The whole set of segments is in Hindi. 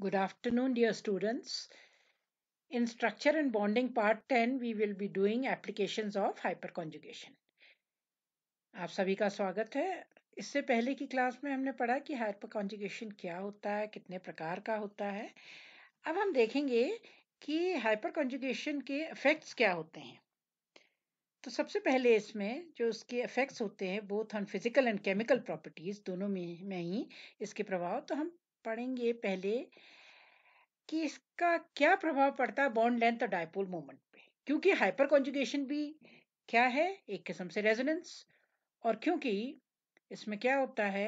Good afternoon, dear students. In structure and bonding part 10, we will be doing applications of hyperconjugation. आप सभी का स्वागत है इससे पहले की क्लास में हमने पढ़ा कि हाइपरकॉन्जुगेशन क्या होता है कितने प्रकार का होता है अब हम देखेंगे कि हाइपरकॉन्जुगेशन के इफेक्ट्स क्या होते हैं तो सबसे पहले इसमें जो उसके इफेक्ट्स होते हैं both on physical and chemical properties दोनों में में ही इसके प्रभाव तो हम पढ़ेंगे पहले कि इसका क्या प्रभाव पड़ता है बॉन्ड लेंथ और डायपोल मोमेंट पे क्योंकि हाइपर कॉन्जुगेशन भी क्या है एक किस्म से रेजोनेंस और क्योंकि इसमें क्या होता है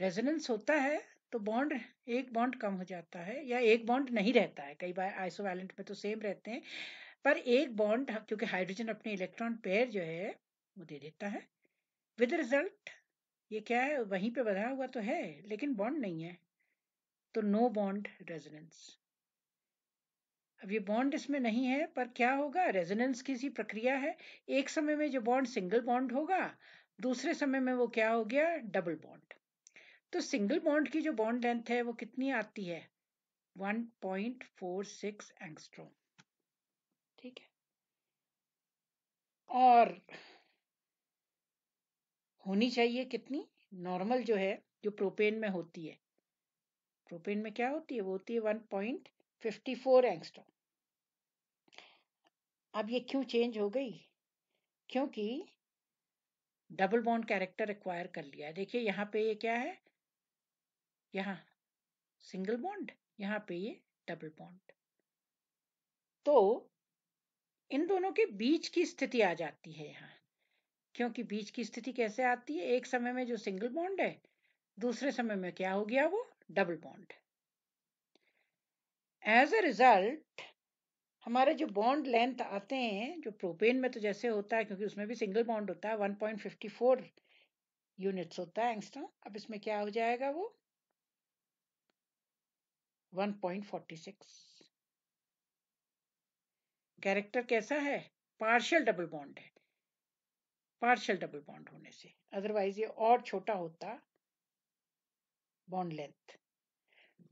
रेजोनेंस होता है तो बॉन्ड एक बॉन्ड कम हो जाता है या एक बॉन्ड नहीं रहता है कई बार आइसोवैलेंट में तो सेम रहते हैं पर एक बॉन्ड क्योंकि हाइड्रोजन अपने इलेक्ट्रॉन पेयर जो है वो दे देता है विद रिजल्ट ये क्या है वहीं पे बधा हुआ तो है लेकिन बॉन्ड नहीं है तो नो बॉन्ड रेजोनेंस अब ये बॉन्ड इसमें नहीं है पर क्या होगा रेजोनेंस की सी प्रक्रिया है एक समय में जो बॉन्ड सिंगल बॉन्ड होगा दूसरे समय में वो क्या हो गया डबल बॉन्ड तो सिंगल बॉन्ड की जो बॉन्ड लेंथ है वो कितनी आती है 1.46 एंगस्ट्रोम ठीक है और होनी चाहिए कितनी नॉर्मल जो है जो प्रोपेन में होती है प्रोपेन में क्या होती है वो होती है one point fifty four angstrom अब ये क्यों चेंज हो गई क्योंकि डबल बॉन्ड कैरेक्टर एक्वायर कर लिया है देखिए यहाँ पे ये क्या है यहाँ सिंगल बॉन्ड यहाँ पे ये डबल बॉन्ड तो इन दोनों के बीच की स्थिति आ जाती है यहाँ क्योंकि बीच की स्थिति कैसे आती है एक समय में जो सिंगल बॉन्ड है दूसरे समय में क्या हो गया वो double bond as a result हमारे जो बॉन्ड लेंथ आते हैं जो प्रोपेन में तो जैसे होता है क्योंकि उसमें भी सिंगल बॉन्ड होता है 1.54 यूनिट्स होता है एंगस्ट्रॉम अब इसमें क्या हो जाएगा वो 1.46 कैरेक्टर कैसा है पार्शियल डबल बॉन्ड है पार्शियल डबल बॉन्ड होने से अदरवाइज ये और छोटा होता बॉन्ड लेंथ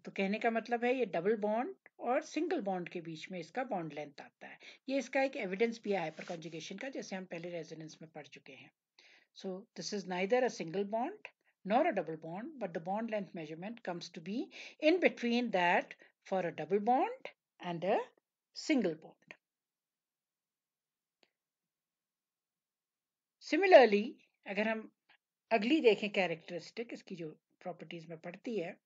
तो कहने का मतलब है ये डबल बॉन्ड और सिंगल बॉन्ड के बीच में इसका बॉन्ड लेंथ आता है ये इसका एक एविडेंस भी है पर कॉन्जुगेशन का जैसे हम पहले रेजोनेंस में पढ़ चुके हैं so this is neither a single bond nor a double bond but the bond length measurement comes to be in between that for a double bond and a single bond similarly अगर हम अगली देखें कैरेक्टरिस्टिक इसकी जो प्रॉपर्टीज में पड़ती है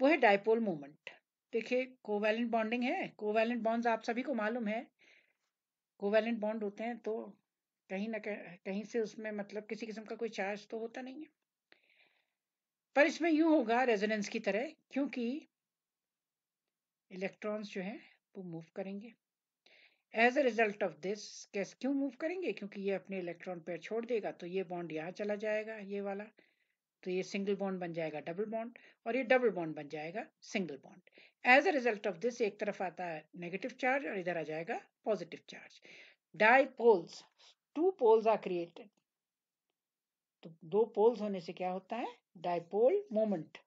वो है डायपोल मोमेंट देखिए कोवैलेंट बॉन्डिंग है कोवैलेंट बॉन्ड्स आप सभी को मालूम है कोवैलेंट बॉन्ड होते हैं तो कहीं ना कहीं कहीं से उसमें मतलब किसी किस्म का कोई चार्ज तो होता नहीं है पर इसमें यूं होगा रेजोनेंस की तरह क्योंकि इलेक्ट्रॉन्स जो हैं वो मूव करेंगे as a result of this कैसे क्यों मूव करेंगे क्योंकि ये अपने इलेक्ट्रॉन पेयर छोड़ देगा तो ये बॉन्ड यहाँ चला जाएगा ये वाला तो ये सिंगल बॉन्ड बन जाएगा डबल बॉन्ड और ये डबल बॉन्ड बन जाएगा single bond as a result of this एक तरफ आता है नेगेटिव चार्ज और इधर आ जाएगा positive charge dipoles two poles are created तो दो पोल्स होने से क्या होता है dipole moment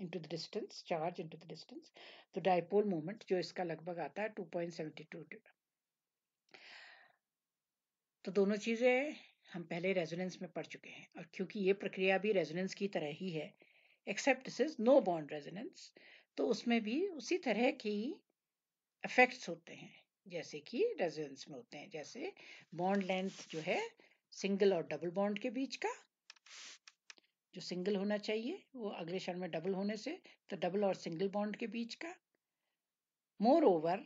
into the distance charge into the distance तो डायपोल मोमेंट जो इसका लगभग आता है 2.72 तो दोनों चीजें हम पहले रेजोनेंस में पढ़ चुके हैं और क्योंकि ये प्रक्रिया भी रेजोनेंस की तरह ही है except this is no bond resonance तो उसमें भी उसी तरह की इफेक्ट्स होते हैं जैसे कि रेजोनेंस में होते हैं जैसे बॉन्ड लेंथ जो है सिंगल और डबल बॉन्ड के बीच का जो सिंगल होना चाहिए वो अगले क्षण में डबल होने से तो डबल और सिंगल बॉन्ड के बीच का moreover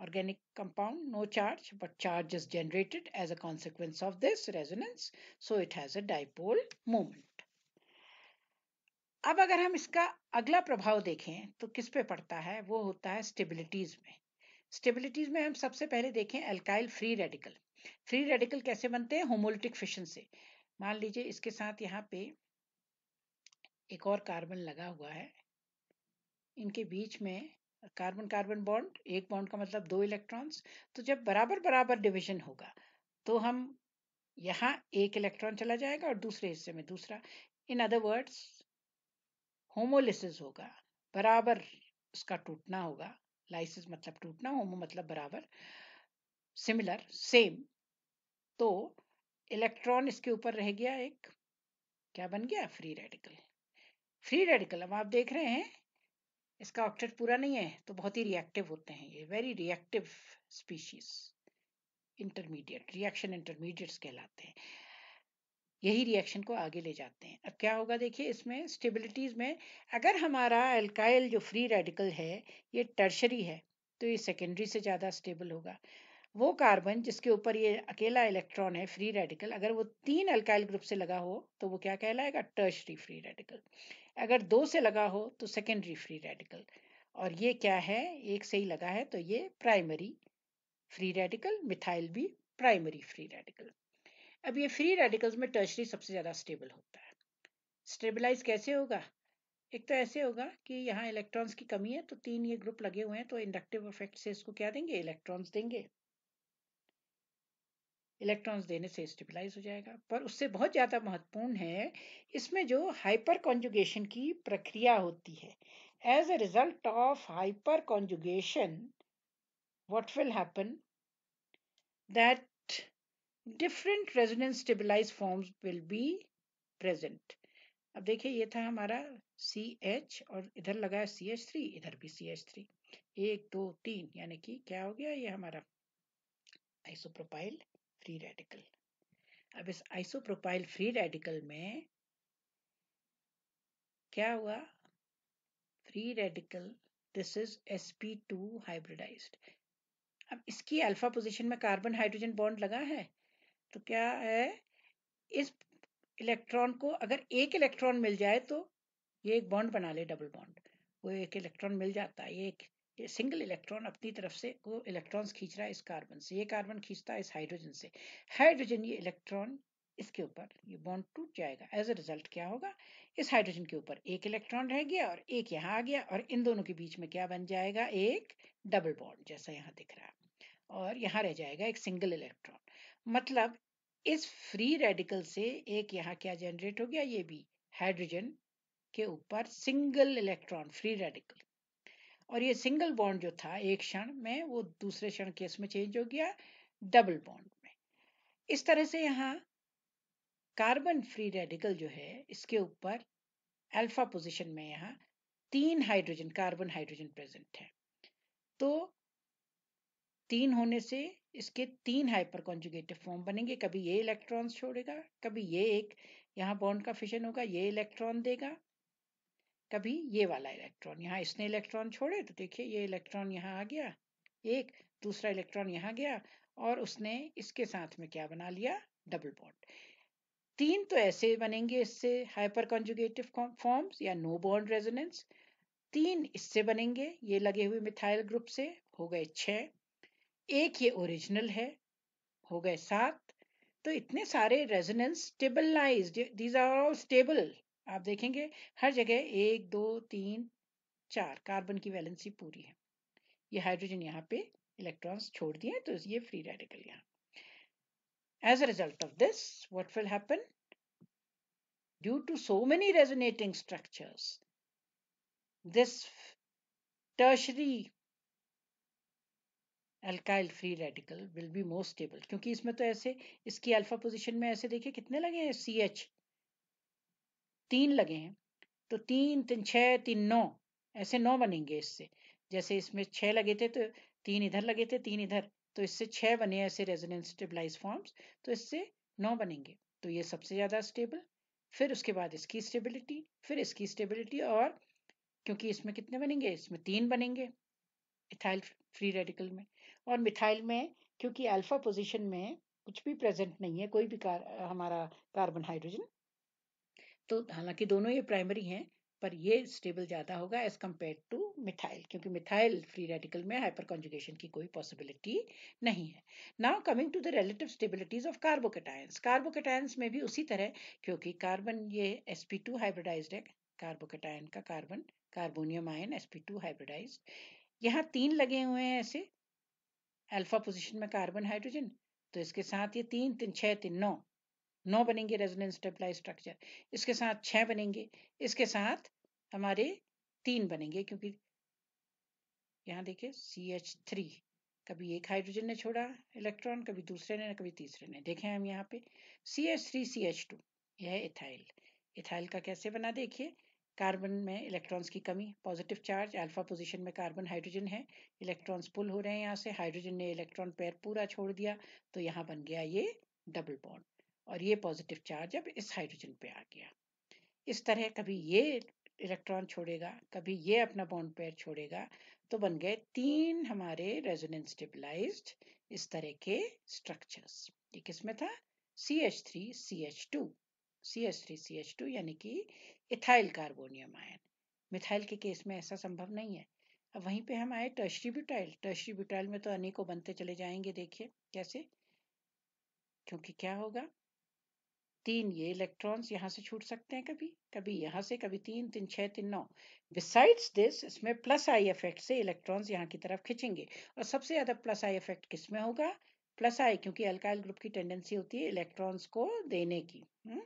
organic compound, no charge, but charge is generated as a consequence of this resonance. So it has a dipole moment. अब अगर हम इसका अगला प्रभाव देखें तो किस पे पड़ता है वो होता है स्टेबिलिटीज में स्टेबिलिटीज में हम सबसे पहले देखें alkyl free radical free radical कैसे बनते हैं होमोलिटिक फिशन से मान लीजिए इसके साथ यहाँ पे एक और कार्बन लगा हुआ है इनके बीच में कार्बन कार्बन बॉन्ड एक बॉन्ड का मतलब दो इलेक्ट्रॉन्स तो जब बराबर बराबर डिवीजन होगा तो हम यहाँ एक इलेक्ट्रॉन चला जाएगा और दूसरे हिस्से में दूसरा इन अदर वर्ड्स होमोलिसिस होगा बराबर उसका टूटना होगा लाइसिस मतलब टूटना होमो मतलब बराबर सिमिलर सेम तो इलेक्ट्रॉन इसके ऊपर रह गया एक क्या बन गया फ्री रेडिकल फ्री रेडिकल अब आप देख रहे हैं इसका ऑक्टेट पूरा नहीं है तो बहुत ही रिएक्टिव होते हैं ये very reactive species intermediate reaction intermediates कहलाते हैं यही रिएक्शन को आगे ले जाते हैं अब क्या होगा देखिए इसमें स्टेबिलिटीज में अगर हमारा एल्काइल जो फ्री रेडिकल है ये टर्शरी है तो ये सेकेंडरी से ज़्यादा स्टेबल होगा वो कार्बन जिसके ऊपर ये अकेला इलेक्ट्रॉन है फ्री रेडिकल अगर वो तीन अल्काइल ग्रुप से लगा हो तो वो क्या कहलाएगा टर्शरी फ्री रेडिकल अगर दो से लगा हो तो सेकेंडरी फ्री रेडिकल और ये क्या है एक से ही लगा है तो ये प्राइमरी फ्री रेडिकल मिथाइल भी प्राइमरी फ्री रेडिकल अब ये फ्री रेडिकल्स में टर्शरी सबसे ज़्यादा स्टेबल होता है स्टेबलाइज कैसे होगा एक तो ऐसे होगा कि यहाँ इलेक्ट्रॉन्स की कमी है तो तीन ये ग्रुप लगे हुए हैं तो इंडक्टिव इफेक्ट से इसको क्या देंगे इलेक्ट्रॉन्स देंगे इलेक्ट्रॉन्स देने से स्टेबलाइज हो जाएगा पर उससे बहुत ज़्यादा महत्वपूर्ण है इसमें जो हाइपर कॉन्जुगेशन की प्रक्रिया होती है as a result of hyperconjugation what will happen that different resonance stabilized forms will be present अब देखिए ये था हमारा सी एच और इधर लगा सी एच थ्री इधर भी सी एच थ्री एक दो तीन यानी कि क्या हो गया ये हमारा आइसोप्रोपाइल फ्री रेडिकल अब इस आइसोप्रोपाइल फ्री रेडिकल में क्या हुआ free radical this is S P two hybridized अब इसकी अल्फा पोजीशन में कार्बन हाइड्रोजन बॉन्ड लगा है तो क्या है इस इलेक्ट्रॉन को अगर एक इलेक्ट्रॉन मिल जाए तो ये एक बॉन्ड बना ले डबल बॉन्ड वो एक इलेक्ट्रॉन मिल जाता है ये एक सिंगल इलेक्ट्रॉन अपनी तरफ से वो इलेक्ट्रॉन्स खींच रहा है इस कार्बन से ये कार्बन खींचता है इस हाइड्रोजन से हाइड्रोजन ये इलेक्ट्रॉन इसके ऊपर ये बॉन्ड टूट जाएगा एज अ रिजल्ट क्या होगा इस हाइड्रोजन के ऊपर एक इलेक्ट्रॉन रह गया और एक यहाँ आ गया और इन दोनों के बीच में क्या बन जाएगा एक डबल बॉन्ड जैसा यहाँ दिख रहा है और यहाँ रह जाएगा एक सिंगल इलेक्ट्रॉन मतलब इस फ्री रेडिकल से एक यहाँ क्या जनरेट हो गया ये भी हाइड्रोजन के ऊपर सिंगल इलेक्ट्रॉन फ्री रेडिकल और ये सिंगल बॉन्ड जो था एक क्षण में वो दूसरे क्षण केस में चेंज हो गया डबल बॉन्ड में इस तरह से यहाँ कार्बन फ्री रेडिकल जो है इसके ऊपर अल्फा पोजीशन में यहाँ तीन हाइड्रोजन कार्बन हाइड्रोजन प्रेजेंट है तो तीन होने से इसके तीन हाइपर कॉन्जुगेटिव फॉर्म बनेंगे कभी ये इलेक्ट्रॉन छोड़ेगा कभी ये एक यहाँ बॉन्ड का फिशन होगा ये इलेक्ट्रॉन देगा तभी ये वाला इलेक्ट्रॉन यहाँ इसने इलेक्ट्रॉन छोड़े तो देखिए ये इलेक्ट्रॉन यहाँ आ गया एक दूसरा इलेक्ट्रॉन यहाँ गया और उसने इसके साथ में क्या बना लिया डबल बॉन्ड तीन तो ऐसे बनेंगे इससे हाइपर कॉन्जुगेटिव फॉर्म्स या नो बॉन्ड रेजोनेंस तीन इससे बनेंगे ये लगे हुए मिथाइल ग्रुप से हो गए छः एक ये ओरिजिनल है हो गए सात तो इतने सारे resonance stabilized these are all stable आप देखेंगे हर जगह एक दो तीन चार कार्बन की वैलेंसी पूरी है ये हाइड्रोजन यहाँ पे इलेक्ट्रॉन्स छोड़ दिए तो ये फ्री रेडिकल यहाँ as a result of this what will happen due to so many resonating structures this tertiary alkyl free radical will be most stable क्योंकि इसमें तो ऐसे इसकी अल्फा पोजीशन में ऐसे देखिए कितने लगे हैं सी एच तीन लगे हैं तो तीन तीन छः तीन नौ ऐसे नौ बनेंगे इससे जैसे इसमें छः लगे थे तो तीन इधर लगे थे तीन इधर तो इससे छः बने ऐसे रेजोनेंस स्टेबलाइज फॉर्म्स तो इससे नौ बनेंगे तो ये सबसे ज़्यादा स्टेबल फिर उसके बाद इसकी स्टेबिलिटी फिर इसकी स्टेबिलिटी और क्योंकि इसमें कितने बनेंगे इसमें तीन बनेंगे इथाइल फ्री रेडिकल में और मिथाइल में क्योंकि अल्फा पोजीशन में कुछ भी प्रेजेंट नहीं है कोई भी कार, हमारा कार्बन हाइड्रोजन तो हालांकि दोनों ये प्राइमरी हैं पर ये स्टेबल ज़्यादा होगा एज कम्पेयर टू मिथाइल क्योंकि मिथाइल फ्री रेडिकल में हाइपर कॉन्जुगेशन की कोई पॉसिबिलिटी नहीं है now coming to the relative stabilities of carbocations carbocations में भी उसी तरह क्योंकि कार्बन ये एस पी टू हाइब्रिडाइज है कार्बोकेटायन का carbon carbonium ion S P two hybridize यहाँ तीन लगे हुए हैं ऐसे अल्फा पोजिशन में कार्बन हाइड्रोजन तो इसके साथ ये तीन तीन छः तीन नौ नौ बनेंगे रेजोनेंस स्टेबलाइज स्ट्रक्चर इसके साथ छः बनेंगे इसके साथ हमारे तीन बनेंगे क्योंकि यहाँ देखिए सी एच थ्री कभी एक हाइड्रोजन ने छोड़ा इलेक्ट्रॉन कभी दूसरे ने कभी तीसरे ने देखें हम यहाँ पे C H three C H two यह है इथाइल इथाइल का कैसे बना देखिए कार्बन में इलेक्ट्रॉन्स की कमी पॉजिटिव चार्ज अल्फा पोजीशन में कार्बन हाइड्रोजन है इलेक्ट्रॉन्स पुल हो रहे हैं यहाँ से हाइड्रोजन ने इलेक्ट्रॉन पैर पूरा छोड़ दिया तो यहाँ बन गया ये डबल बॉन्ड और ये पॉजिटिव चार्ज अब इस हाइड्रोजन पे आ गया इस तरह कभी ये इलेक्ट्रॉन छोड़ेगा कभी ये अपना बॉन्ड पेयर छोड़ेगा तो बन गए तीन हमारे रेजोनेंस स्टेबलाइज्ड इस तरह के स्ट्रक्चर्स ये किसमें था C H three C H two C H three C H two यानी कि इथाइल कार्बोनियम आयन मिथाइल के केस में ऐसा संभव नहीं है अब वहीं पे हम आए टर्शरी ब्यूटाइल टर्शरी ब्यूटाइल में तो अनेकों बनते चले जाएंगे देखिए कैसे क्योंकि क्या होगा तीन ये इलेक्ट्रॉन्स यहाँ से छूट सकते हैं कभी कभी यहाँ से कभी तीन तीन छः तीन नौ बिसाइड्स दिस इसमें प्लस आई इफेक्ट से इलेक्ट्रॉन्स यहाँ की तरफ खिंचेंगे और सबसे ज़्यादा प्लस आई इफेक्ट किस में होगा प्लस आई क्योंकि अल्काइल ग्रुप की टेंडेंसी होती है इलेक्ट्रॉन्स को देने की हुँ? हम्म?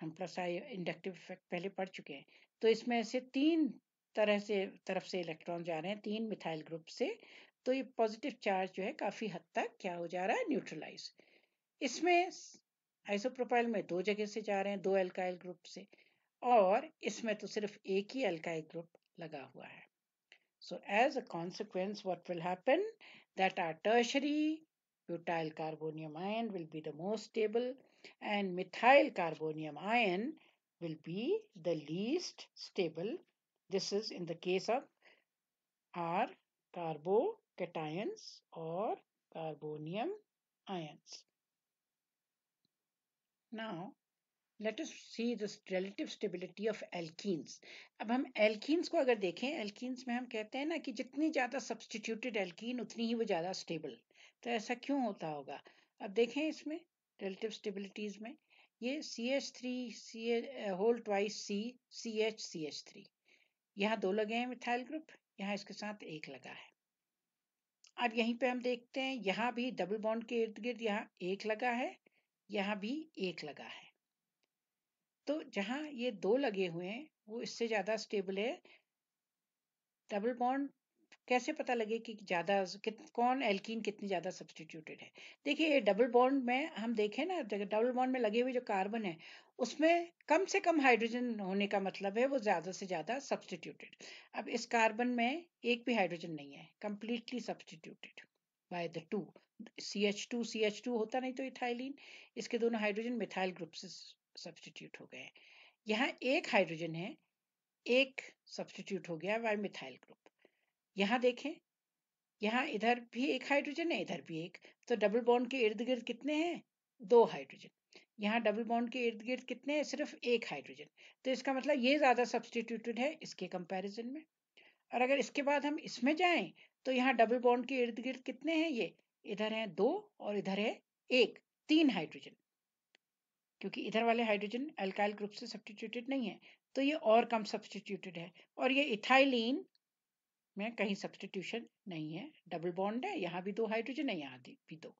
हम प्लस आई इंडक्टिव इफेक्ट पहले पढ़ चुके हैं तो इसमें ऐसे तीन तरह से तरफ से इलेक्ट्रॉन जा रहे हैं तीन मिथाइल ग्रुप से तो ये पॉजिटिव चार्ज जो है काफ़ी हद तक क्या हो जा रहा है न्यूट्रलाइज इसमें आइसोप्रोपाइल में दो जगह से जा रहे हैं दो एल्काइल ग्रुप से और इसमें तो सिर्फ एक ही एल्काइल ग्रुप लगा हुआ है so as a consequence what will happen that our tertiary butyl carbonium ion will be the most stable and methyl carbonium ion will be the least stable this is in the case of our carbocations और carbonium ions Now, let us see this relative stability of alkenes अब हम एल्कीन्स को अगर देखें एल्कीन्स में हम कहते हैं ना कि जितनी ज़्यादा सब्सटीट्यूटेड एल्कीन उतनी ही वो ज़्यादा स्टेबल तो ऐसा क्यों होता होगा अब देखें इसमें रिलेटिव स्टेबिलिटीज में ये C H three C whole twice C C H C H three यहाँ दो लगे हैं मिथाइल ग्रुप यहाँ इसके साथ एक लगा है अब यहीं पे हम देखते हैं यहाँ भी डबल बॉन्ड के इर्द गिर्द यहाँ एक लगा है यहां भी एक लगा है तो जहां ये दो लगे हुए हैं वो इससे ज्यादा स्टेबल है डबल बॉन्ड कैसे पता लगे कि ज्यादा कित, कौन एल्कीन कितनी ज्यादा सब्सटीट्यूटेड है देखिए डबल बॉन्ड में हम देखें ना डबल बॉन्ड में लगे हुए जो कार्बन है उसमें कम से कम हाइड्रोजन होने का मतलब है वो ज्यादा से ज्यादा सब्सटीट्यूटेड अब इस कार्बन में एक भी हाइड्रोजन नहीं है completely substituted by the two C H two C H two होता नहीं तो इथाइलिन इसके दोनों हाइड्रोजन मिथाइल ग्रुप से सब्सटीट्यूट हो गए यहाँ एक हाइड्रोजन है एक सब्सटीट्यूट हो गया वाई मिथाइल ग्रुप यहाँ देखें यहाँ इधर भी एक हाइड्रोजन है इधर भी एक तो डबल बॉन्ड के इर्द गिर्द कितने हैं दो हाइड्रोजन यहाँ डबल बॉन्ड के इर्द गिर्द कितने हैं सिर्फ एक हाइड्रोजन तो इसका मतलब ये ज़्यादा सब्सटीट्यूटेड है इसके कंपैरिजन में और अगर इसके बाद हम इसमें जाएं तो यहाँ डबल बॉन्ड के इर्द गिर्द कितने हैं ये इधर है दो और इधर है एक तीन हाइड्रोजन क्योंकि इधर वाले हाइड्रोजन अल्काइल ग्रुप से सब्सटीट्यूटेड नहीं है तो ये और कम सब्सटीट्यूटेड है और ये इथाइलिन में कहीं सब्सटीट्यूशन नहीं है डबल बॉन्ड है यहाँ भी दो हाइड्रोजन है यहाँ भी दो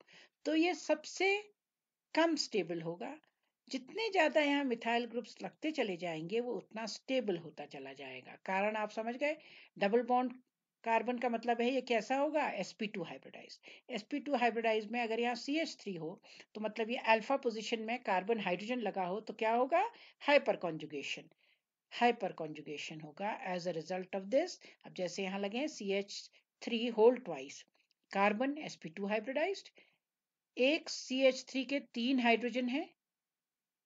तो ये सबसे कम स्टेबल होगा जितने ज़्यादा यहाँ मिथाइल ग्रुप्स लगते चले जाएंगे वो उतना स्टेबल होता चला जाएगा कारण आप समझ गए डबल बॉन्ड कार्बन का मतलब है ये कैसा होगा sp2 हाइब्रिडाइज sp2 हाइब्रिडाइज में अगर यहाँ CH3 हो तो मतलब ये अल्फा पोजीशन में कार्बन हाइड्रोजन लगा हो तो क्या होगा हाइपर कॉन्जुगेशन हाइपर कॉन्जुगेशन होगा as a result of this अब जैसे यहाँ लगे C H three whole twice carbon sp2 hybridized एक सी एच थ्री के तीन हाइड्रोजन है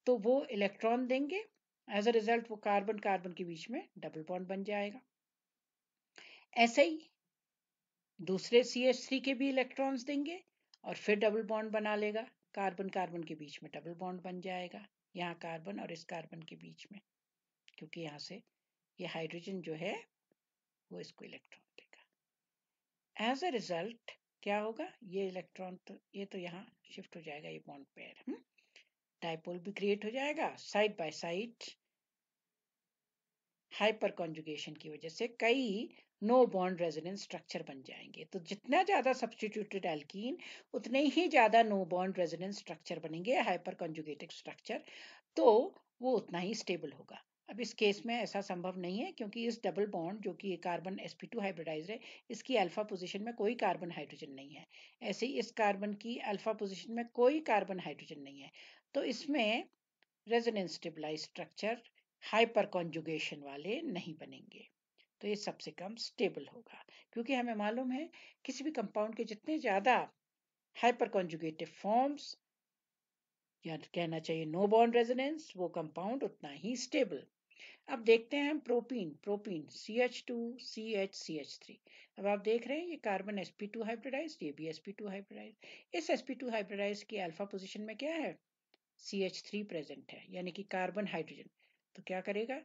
तो वो इलेक्ट्रॉन देंगे एज अ रिजल्ट वो कार्बन कार्बन के बीच में डबल बॉन्ड बन जाएगा ऐसे ही दूसरे सी एच थ्री के भी इलेक्ट्रॉन्स देंगे और फिर डबल बॉन्ड बना लेगा कार्बन कार्बन के बीच में डबल बॉन्ड बन जाएगा यहाँ कार्बन और इस कार्बन के बीच में क्योंकि यहाँ से ये यह हाइड्रोजन जो है वो इसको इलेक्ट्रॉन देगा एज अ रिजल्ट क्या होगा ये इलेक्ट्रॉन तो ये तो यहाँ शिफ्ट हो जाएगा ये बॉन्ड पेयर डायपोल भी क्रिएट हो जाएगा side by side hyper conjugation की वजह से कई नो बॉन्ड रेजोनेंस स्ट्रक्चर बन जाएंगे तो जितना ज़्यादा सब्सटीट्यूटेड एल्कीन उतने ही ज़्यादा नो बॉन्ड रेजोनेंस स्ट्रक्चर बनेंगे हाइपर कॉन्जुगेटिव स्ट्रक्चर तो वो उतना ही स्टेबल होगा अब इस केस में ऐसा संभव नहीं है क्योंकि इस डबल बॉन्ड जो कि कार्बन sp2 टू हाइब्रिडाइज है इसकी अल्फा पोजीशन में कोई कार्बन हाइड्रोजन नहीं है ऐसे ही इस कार्बन की अल्फा पोजीशन में कोई कार्बन हाइड्रोजन नहीं है तो इसमें resonance stabilize structure hyper conjugation वाले नहीं बनेंगे तो ये सबसे कम स्टेबल होगा क्योंकि हमें मालूम है किसी भी कंपाउंड के जितने ज़्यादा हाइपर कॉन्जुगेटिव फॉर्म्स या कहना चाहिए नो बॉन्ड रेजोनेंस वो कंपाउंड उतना ही स्टेबल अब देखते हैं हम propene propene C H two C H C H three अब आप देख रहे हैं ये carbon S P two hybridize ये भी एस पी टू हाइब्रिडाइज इस एस पी टू हाइब्रिडाइज की अल्फा पोजिशन में क्या है सी एच थ्री प्रेजेंट है यानी कि कार्बन हाइड्रोजन तो क्या करेगा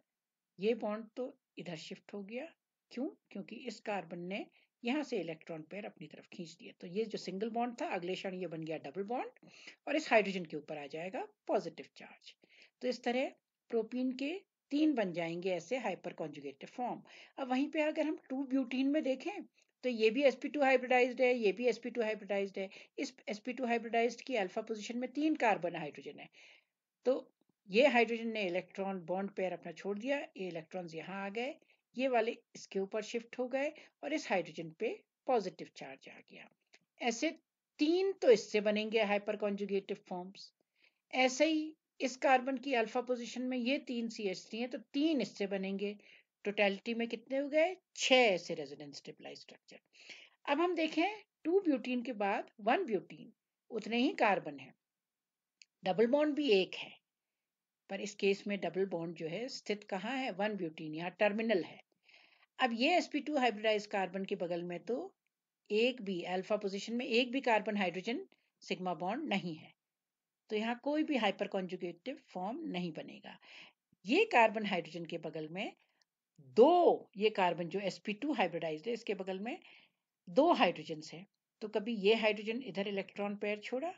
ये बॉन्ड तो इधर शिफ्ट हो गया क्यों क्योंकि इस कार्बन ने यहां से इलेक्ट्रॉन पेयर अपनी तरफ खींच दिया तो ये जो सिंगल बॉन्ड था अगले क्षण ये बन गया डबल बॉन्ड और इस हाइड्रोजन के ऊपर आ जाएगा पॉजिटिव चार्ज तो इस तरह प्रोपीन के तीन बन जाएंगे ऐसे हाइपर कॉन्जुगेटिव फॉर्म अब वहीं पे अगर हम टू ब्यूटीन में देखें तो ये भी sp2 हाइब्रिडाइज्ड है ये भी sp2 हाइब्रिडाइज्ड है इस sp2 हाइब्रिडाइज्ड की अल्फा पोजीशन में तीन कार्बन हाइड्रोजन है तो ये हाइड्रोजन ने इलेक्ट्रॉन बॉन्ड पेयर अपना छोड़ दिया ये इलेक्ट्रॉन्स यहाँ आ गए ये वाले इसके ऊपर शिफ्ट हो गए और इस हाइड्रोजन पे पॉजिटिव चार्ज आ गया ऐसे तीन तो इससे बनेंगे हाइपर कॉन्जुगेटिव फॉर्म्स ऐसे ही इस कार्बन की अल्फा पोजीशन में ये तीन सी एस टी है तो तीन इससे बनेंगे टोटलिटी में कितने हो गए छह ऐसे रेजोनेंस स्टेबलाइज स्ट्रक्चर अब हम देखें टू ब्यूटीन के बाद वन ब्यूटीन उतने ही कार्बन है डबल बॉन्ड भी एक है पर इस केस में डबल बॉन्ड जो है स्थित कहाँ है वन ब्यूटीन यहाँ टर्मिनल है अब ये S P two hybridize carbon के बगल में तो एक भी अल्फा पोजीशन में एक भी कार्बन हाइड्रोजन सिग्मा बॉन्ड नहीं है तो यहाँ कोई भी हाइपर कॉन्जुगेटिव फॉर्म नहीं बनेगा ये कार्बन हाइड्रोजन के बगल में दो ये कार्बन जो एस पी टू हाइब्रिडाइज है इसके बगल में दो हाइड्रोजन है तो कभी ये हाइड्रोजन इधर इलेक्ट्रॉन पेयर छोड़ा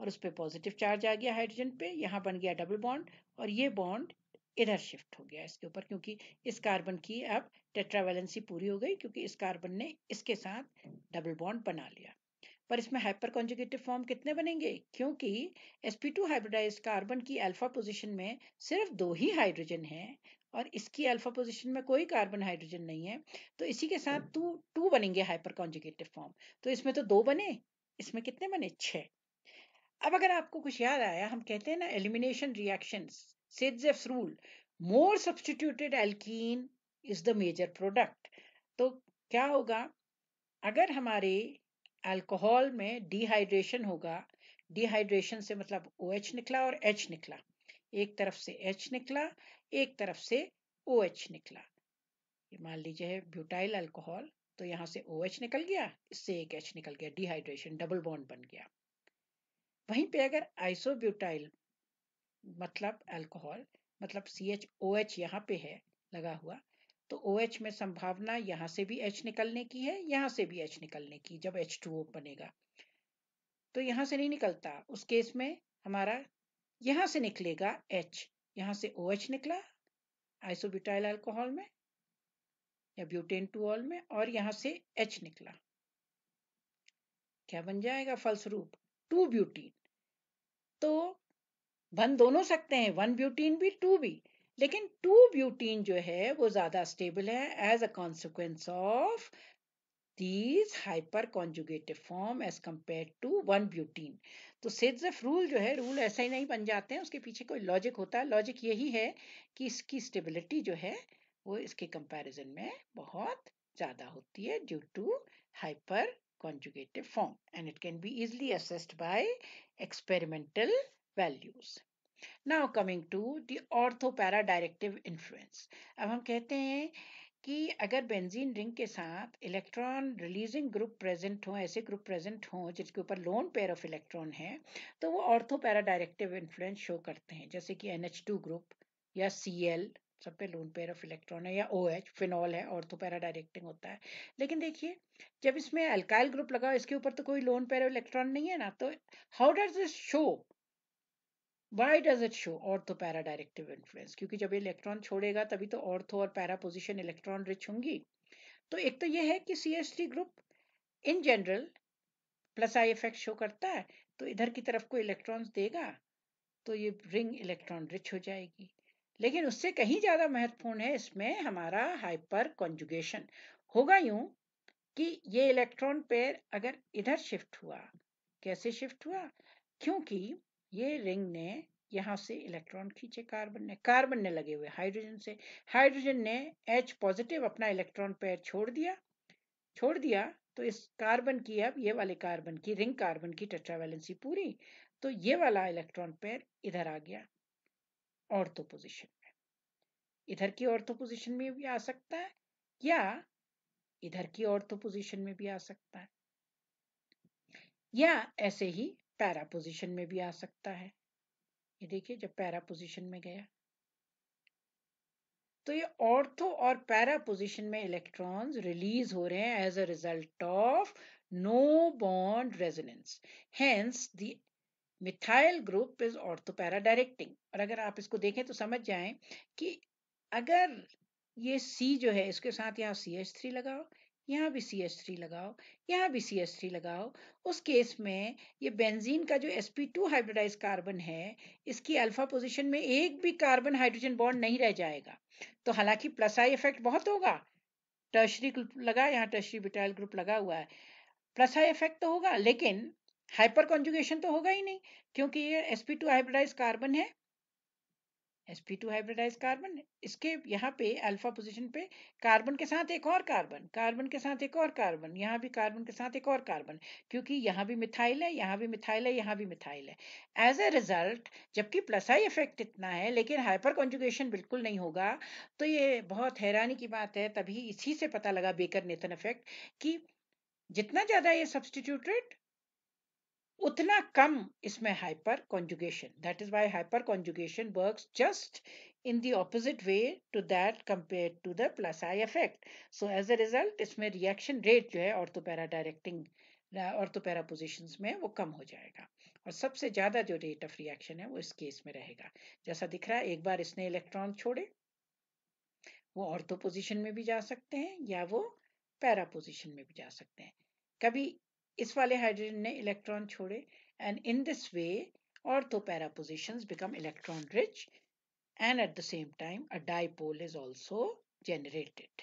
और उस पर पॉजिटिव चार्ज आ गया हाइड्रोजन पे यहाँ बन गया डबल बॉन्ड और ये बॉन्ड इधर शिफ्ट हो गया इसके ऊपर क्योंकि इस कार्बन की अब टेट्रावेलेंसी पूरी हो गई क्योंकि इस कार्बन ने इसके साथ डबल बॉन्ड बना लिया पर इसमें हाइपर कॉन्जुगेटिव फॉर्म कितने बनेंगे क्योंकि sp2 हाइब्रिडाइज कार्बन की अल्फा पोजीशन में सिर्फ दो ही हाइड्रोजन है और इसकी अल्फा पोजीशन में कोई कार्बन हाइड्रोजन नहीं है तो इसी के साथ टू टू बनेंगे हाइपर कॉन्जुगेटिव फॉर्म तो इसमें तो दो बने इसमें कितने बने छः अब अगर आपको कुछ याद आया हम कहते हैं ना elimination reaction rule more substituted alkene is the major product तो क्या होगा अगर हमारे अल्कोहल में डिहाइड्रेशन होगा डिहाइड्रेशन से मतलब ओ OH निकला और एच निकला एक तरफ से एच निकला एक तरफ से ओ OH निकला ये मान लीजिए ब्यूटाइल अल्कोहल तो यहाँ से ओ OH निकल गया इससे एक एच निकल गया डिहाइड्रेशन डबल बॉन्ड बन गया वहीं पे अगर आइसोब्यूटाइल मतलब अल्कोहल मतलब सी एच ओ एच यहाँ पे है लगा हुआ तो ओ एच में संभावना यहाँ से भी एच निकलने की है यहाँ से भी एच निकलने की जब एच टू ओ बनेगा तो यहाँ से नहीं निकलता उस केस में हमारा यहाँ से निकलेगा एच यहाँ से ओ एच निकला आइसोब्यूटाइल अल्कोहल में या ब्यूटेन टू ऑल में और यहाँ से एच निकला क्या बन जाएगा फलस्वरूप टू ब्यूटीन तो बन दोनों सकते हैं वन ब्यूटीन भी टू भी लेकिन टू ब्यूटीन जो है वो ज्यादा स्टेबल है as a consequence of these hyper conjugative form as compare to one butene तो सिद्स रूल जो है रूल ऐसे ही नहीं बन जाते हैं उसके पीछे कोई लॉजिक होता है लॉजिक यही है कि इसकी स्टेबिलिटी जो है वो इसके कंपैरिजन में बहुत ज़्यादा होती है due to hyper conjugative form and it can be easily assessed by experimental values. Now coming to the orthopara directive influence. अब हम कहते हैं कि अगर बेंजीन रिंग के साथ इलेक्ट्रॉन रिलीजिंग ग्रुप प्रेजेंट हो ऐसे ग्रुप प्रेजेंट हो जिसके ऊपर लोन पेयर ऑफ इलेक्ट्रॉन है तो वो ortho para directive influence show करते हैं जैसे कि एन ग्रुप या सी एल सब पे लोन पेयर ऑफ इलेक्ट्रॉन है या ओ एच फिनॉल है और तो पैरा डायरेक्टिंग होता है लेकिन देखिए जब इसमें अल्काइल ग्रुप लगा इसके ऊपर तो कोई लोन पेयर ऑफ इलेक्ट्रॉन नहीं है ना तो how does this show why does it show और तो पैरा डायरेक्टिव इन्फ्लुएंस क्योंकि जब ये इलेक्ट्रॉन छोड़ेगा तभी तो ऑर्थो और पैरा पोजिशन इलेक्ट्रॉन रिच होंगी तो एक तो ये है कि C S T group in general plus I effect show करता है तो इधर की तरफ को इलेक्ट्रॉन्स देगा तो ये रिंग इलेक्ट्रॉन रिच हो जाएगी लेकिन उससे कहीं ज्यादा महत्वपूर्ण है इसमें हमारा हाइपर कॉन्जुगेशन होगा यूं कि ये इलेक्ट्रॉन पेयर अगर इधर शिफ्ट हुआ कैसे शिफ्ट हुआ क्योंकि ये रिंग ने यहाँ से इलेक्ट्रॉन खींचे कार्बन ने कार्बन ने लगे हुए हाइड्रोजन से हाइड्रोजन ने H पॉजिटिव अपना इलेक्ट्रॉन पेयर छोड़ दिया छोड़ दिया तो इस कार्बन की अब ये वाले कार्बन की रिंग कार्बन की टेट्रावेलेंसी पूरी तो ये वाला इलेक्ट्रॉन पेयर इधर आ गया ऑर्थो पोजिशन में इधर की ऑर्थो पोजिशन में भी आ सकता है या इधर की ऑर्थो पोजिशन में भी आ सकता है या ऐसे ही पैरा पोजिशन में भी आ सकता है ये देखिए जब पैरा पोजिशन में गया तो ये ऑर्थो और पैरा पोजिशन में इलेक्ट्रॉन्स रिलीज हो रहे हैं as a result of no bond resonance hence the methyl group is ortho para directing और अगर आप इसको देखें तो समझ जाए कि अगर ये सी जो है इसके साथ यहाँ सी एच थ्री लगाओ यहाँ भी सी एच थ्री लगाओ यहाँ भी सी एच थ्री लगाओ उस केस में ये बेंजीन का जो S P two hybridize carbon है इसकी अल्फा पोजिशन में एक भी कार्बन हाइड्रोजन बॉन्ड नहीं रह जाएगा तो हालांकि प्लस आई इफेक्ट बहुत होगा टर्शरी ग्रुप लगा यहाँ टर्शरी बिटाइल ग्रुप लगा हुआ है प्लस आई इफेक्ट तो होगा लेकिन हाइपर कॉन्जुगेशन तो होगा ही नहीं क्योंकि ये sp2 टू हाइब्रिडाइज कार्बन है sp2 टू हाइब्रिडाइज कार्बन इसके यहाँ पे अल्फा पोजीशन पे कार्बन के साथ एक और कार्बन कार्बन के साथ एक और कार्बन यहाँ भी कार्बन के साथ एक और कार्बन क्योंकि यहाँ भी मिथाइल है यहाँ भी मिथाइल है यहाँ भी मिथाइल है एज ए रिजल्ट जबकि प्लस आई इफेक्ट इतना है लेकिन हाइपर कॉन्जुगेशन बिल्कुल नहीं होगा तो ये बहुत हैरानी की बात है तभी इसी से पता लगा बेकर नेतन इफेक्ट कि जितना ज़्यादा ये सब्सटीट्यूटेड उतना कम इसमें hyper conjugation that is why hyper conjugation work just in the opposite way to that compare to the plus I effect so as a result इसमें रिएक्शन रेट जो है पैरा डायरेक्टिंग पैरा पोजिशन में वो कम हो जाएगा और सबसे ज़्यादा जो रेट ऑफ रिएक्शन है वो इस केस में रहेगा जैसा दिख रहा है एक बार इसने इलेक्ट्रॉन छोड़े वो तो पोजिशन में भी जा सकते हैं या वो पैरा पोजिशन में भी जा सकते हैं कभी इस वाले हाइड्रोजन ने इलेक्ट्रॉन छोड़े and in this way ortho para position become electron rich and at the same time a dipole is also generated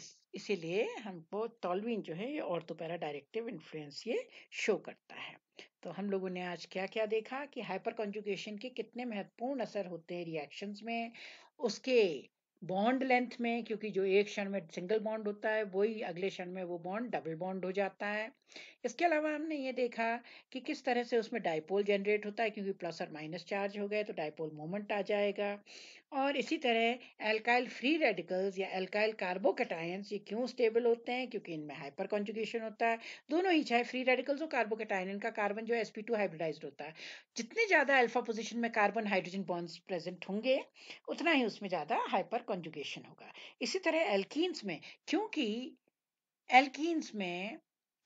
इस इसीलिए हमको टॉलविन जो है ये पैरा डायरेक्टिव इन्फ्लुएंस ये शो करता है तो हम लोगों ने आज क्या क्या देखा कि हाइपर कॉन्जुगेशन के कितने महत्वपूर्ण असर होते हैं रिएक्शंस में उसके बॉन्ड लेंथ में क्योंकि जो एक क्षण में सिंगल बॉन्ड होता है वही अगले क्षण में वो बॉन्ड डबल बॉन्ड हो जाता है इसके अलावा हमने ये देखा कि किस तरह से उसमें डाइपोल जनरेट होता है क्योंकि प्लस और माइनस चार्ज हो गए तो डायपोल मोमेंट आ जाएगा और इसी तरह एल्काइल फ्री रेडिकल्स या एल्काइल कार्बोकेटायंस ये क्यों स्टेबल होते हैं क्योंकि इनमें हाइपर कॉन्जुगेशन होता है दोनों ही चाहे फ्री रेडिकल्स हो कार्बोकेटायन इनका कार्बन जो है एसपी टू होता है जितने ज़्यादा अल्फा पोजीशन में कार्बन हाइड्रोजन बॉन्ड्स प्रेजेंट होंगे उतना ही उसमें ज़्यादा हाइपर कॉन्जुगेशन होगा इसी तरह एल्कीन्स में क्योंकि एल्कीन्स में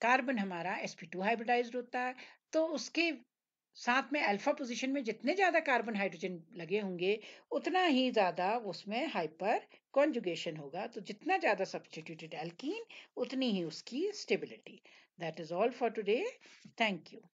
कार्बन हमारा sp2 हाइब्रिडाइज्ड होता है तो उसके साथ में अल्फा पोजीशन में जितने ज़्यादा कार्बन हाइड्रोजन लगे होंगे उतना ही ज़्यादा उसमें हाइपर कॉन्जुगेशन होगा तो जितना ज़्यादा सब्सटीट्यूटेड एल्कीन उतनी ही उसकी stability that is all for today thank you